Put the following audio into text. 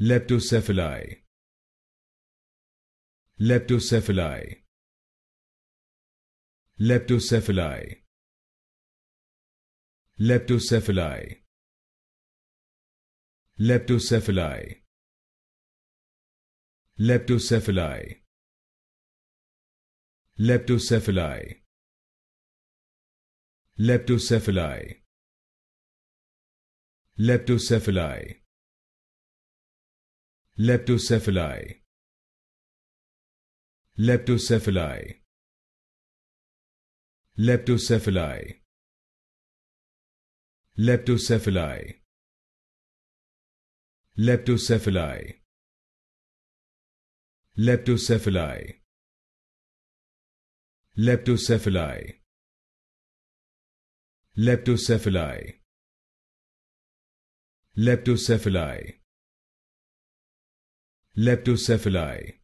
Leptocephali Leptocephali Leptocephali Leptocephali Leptocephali Leptocephali Leptocephali Leptocephali Leptocephali Leptocephali Leptocephali Leptocephali Leptocephali Leptocephali Leptocephali Leptocephali Leptocephali Leptocephali Leptocephali